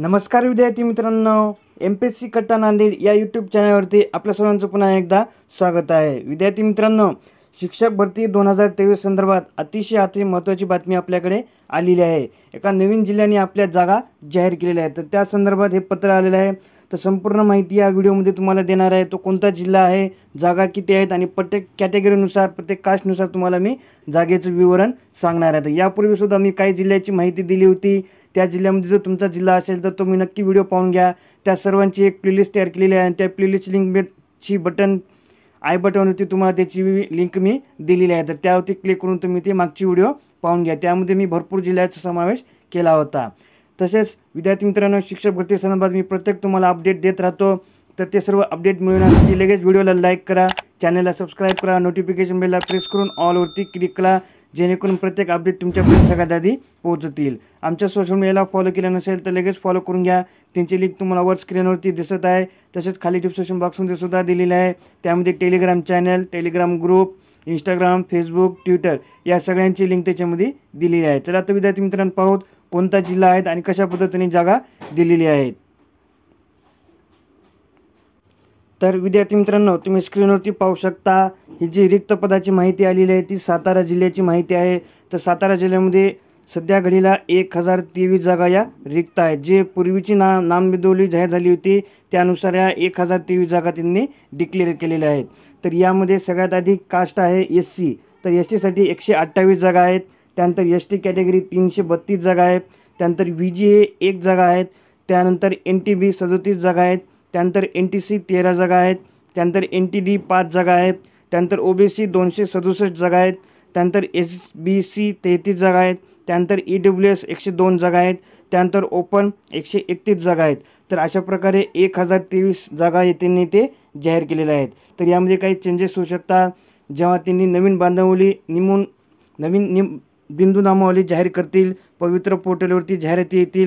नमस्कार विद्यार्थी मित्रांनो एम पी एस सी कट्टा नांदेड या यूट्यूब चॅनलवरती आपल्या सर्वांचं पुन्हा एकदा स्वागत आहे विद्यार्थी मित्रांनो शिक्षक भरती दोन हजार तेवीस संदर्भात अतिशय अति महत्त्वाची बातमी आपल्याकडे आलेली आहे एका नवीन जिल्ह्याने आपल्या जागा जाहीर केलेल्या आहेत तर त्या संदर्भात हे पत्र आलेलं आहे तर संपूर्ण माहिती या व्हिडिओमध्ये तुम्हाला देणार आहे तो कोणता जिल्हा आहे जागा किती आहेत आणि प्रत्येक कॅटेगरीनुसार प्रत्येक कास्टनुसार तुम्हाला मी जागेचं विवरण सांगणार आहे तर यापूर्वीसुद्धा मी काही जिल्ह्याची माहिती दिली होती त्या जिल्ह्यामध्ये जर तुमचा जिल्हा असेल तर तुम्ही नक्की व्हिडिओ पाहून घ्या त्या सर्वांची एक प्लेलिस्ट तयार केलेली आहे आणि त्या प्लेलिस्ट लिंक ची बटन आय बटनवरती तुम्हाला त्याची लिंक मी दिलेली आहे तर त्यावरती क्लिक करून तुम्ही ती मागची व्हिडिओ पाहून घ्या त्यामध्ये मी भरपूर जिल्ह्याचा समावेश केला होता तसेच विद्यार्थी मित्रांनो शिक्षक भरती संदर्भात मी प्रत्येक तुम्हाला अपडेट देत राहतो तर ते सर्व अपडेट मिळवण्यासाठी लगेच व्हिडिओला लाईक करा चॅनलला सबस्क्राईब करा नोटिफिकेशन बेलला प्रेस करून ऑलवरती क्लिक करा जेणेकरून प्रत्येक अपडेट तुमच्यापर्यंत सगळ्यात आधी पोहोचतील आमच्या सोशल मीडियाला फॉलो केलं नसेल तर लगेच फॉलो करून घ्या त्यांची लिंक तुम्हाला वर स्क्रीनवरती दिसत आहे तसेच खाली डिस्क्रिप्शन बॉक्समध्ये सुद्धा दिलेली आहे त्यामध्ये Telegram channel Telegram group Instagram Facebook Twitter या सगळ्यांची लिंक त्याच्यामध्ये दिलेली आहे चला आता विद्यार्थी मित्रांनो पाहूत कोणता जिल्हा आहेत आणि कशा पद्धतीने जागा दिलेली आहेत तर विद्यार्थी मित्रांनो तुम्ही स्क्रीनवरती पाहू शकता ही जी रिक्त पदाची माहिती आलेली आहे ती सातारा जिल्ह्याची माहिती आहे तर सातारा जिल्ह्यामध्ये सध्या घडीला एक हजार तेवीस जागा या रिक्त आहेत जे पूर्वीची ना नामबिदवली जाहीर झाली होती त्यानुसार या एक हजार तेवीस जागा त्यांनी डिक्लेअर केलेल्या आहेत तर यामध्ये सगळ्यात आधी कास्ट आहे एस सी तर एस टीसाठी एकशे अठ्ठावीस जागा आहेत त्यानंतर एस टी कॅटेगरी तीनशे बत्तीस जागा आहेत त्यानंतर व्ही जी ए एक जागा आहेत त्यानंतर एन टी बी सदोतीस जागा आहेत त्यानंतर एन टी सी तेरा जागा आहेत त्यानंतर एन टी डी पाच जागा आहेत त्यानंतर ओ बी सी दोनशे सदुसष्ट जागा आहेत त्यानंतर एस बी सी तेहतीस जागा आहेत त्यानंतर ई डब्ल्यू एस एकशे दोन जागा आहेत त्यानंतर ओपन एकशे एकतीस जागा आहेत तर अशा प्रकारे एक हजार तेवीस जागा त्यांनी ते जाहीर केलेल्या आहेत तर यामध्ये काही चेंजेस होऊ शकतात जेव्हा त्यांनी नवीन बांधावली निमून नवीन निम बिंदू नामावली जाहीर करतील पवित्र पोर्टलवरती जाहिराती येतील